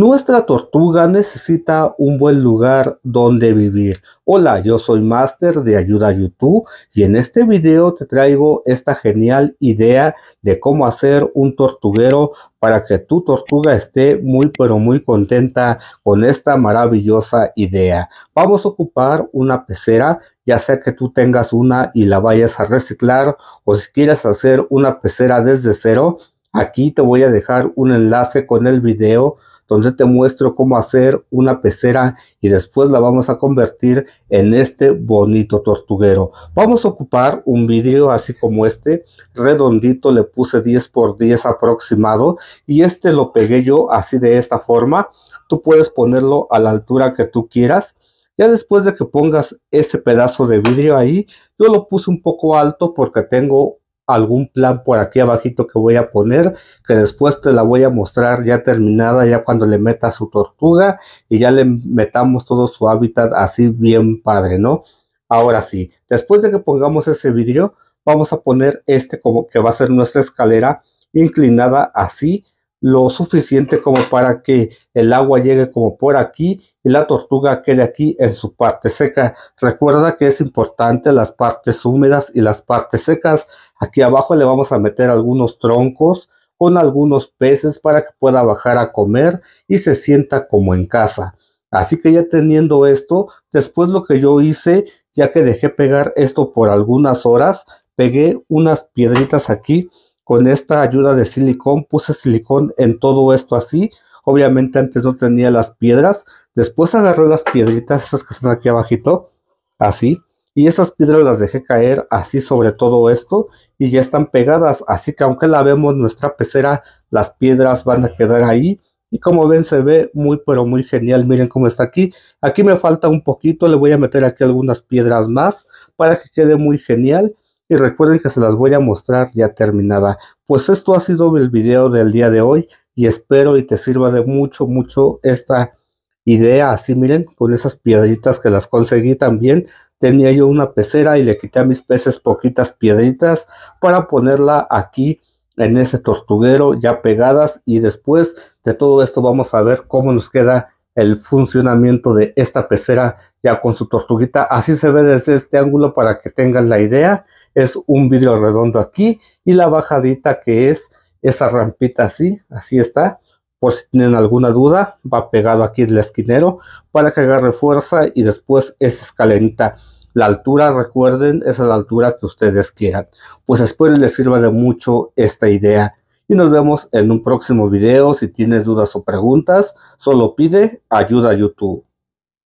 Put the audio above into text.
Nuestra tortuga necesita un buen lugar donde vivir. Hola, yo soy Master de Ayuda YouTube y en este video te traigo esta genial idea de cómo hacer un tortuguero para que tu tortuga esté muy pero muy contenta con esta maravillosa idea. Vamos a ocupar una pecera, ya sea que tú tengas una y la vayas a reciclar o si quieres hacer una pecera desde cero, aquí te voy a dejar un enlace con el video donde te muestro cómo hacer una pecera y después la vamos a convertir en este bonito tortuguero. Vamos a ocupar un vidrio así como este, redondito, le puse 10 por 10 aproximado y este lo pegué yo así de esta forma. Tú puedes ponerlo a la altura que tú quieras. Ya después de que pongas ese pedazo de vidrio ahí, yo lo puse un poco alto porque tengo algún plan por aquí abajito que voy a poner que después te la voy a mostrar ya terminada ya cuando le meta su tortuga y ya le metamos todo su hábitat así bien padre no ahora sí después de que pongamos ese vidrio vamos a poner este como que va a ser nuestra escalera inclinada así lo suficiente como para que el agua llegue como por aquí y la tortuga quede aquí en su parte seca. Recuerda que es importante las partes húmedas y las partes secas Aquí abajo le vamos a meter algunos troncos con algunos peces para que pueda bajar a comer y se sienta como en casa. Así que ya teniendo esto, después lo que yo hice, ya que dejé pegar esto por algunas horas, pegué unas piedritas aquí con esta ayuda de silicón, puse silicón en todo esto así. Obviamente antes no tenía las piedras, después agarré las piedritas, esas que están aquí abajito, así, y esas piedras las dejé caer así sobre todo esto y ya están pegadas, así que aunque la vemos nuestra pecera, las piedras van a quedar ahí. Y como ven se ve muy pero muy genial, miren cómo está aquí. Aquí me falta un poquito, le voy a meter aquí algunas piedras más para que quede muy genial. Y recuerden que se las voy a mostrar ya terminada. Pues esto ha sido el video del día de hoy y espero y te sirva de mucho, mucho esta idea. Así miren, con esas piedritas que las conseguí también Tenía yo una pecera y le quité a mis peces poquitas piedritas para ponerla aquí en ese tortuguero ya pegadas y después de todo esto vamos a ver cómo nos queda el funcionamiento de esta pecera ya con su tortuguita. Así se ve desde este ángulo para que tengan la idea. Es un vidrio redondo aquí y la bajadita que es esa rampita así, así está. Por si tienen alguna duda, va pegado aquí el esquinero para que agarre fuerza y después es escalenta. La altura, recuerden, es la altura que ustedes quieran. Pues espero les sirva de mucho esta idea. Y nos vemos en un próximo video. Si tienes dudas o preguntas, solo pide ayuda a YouTube.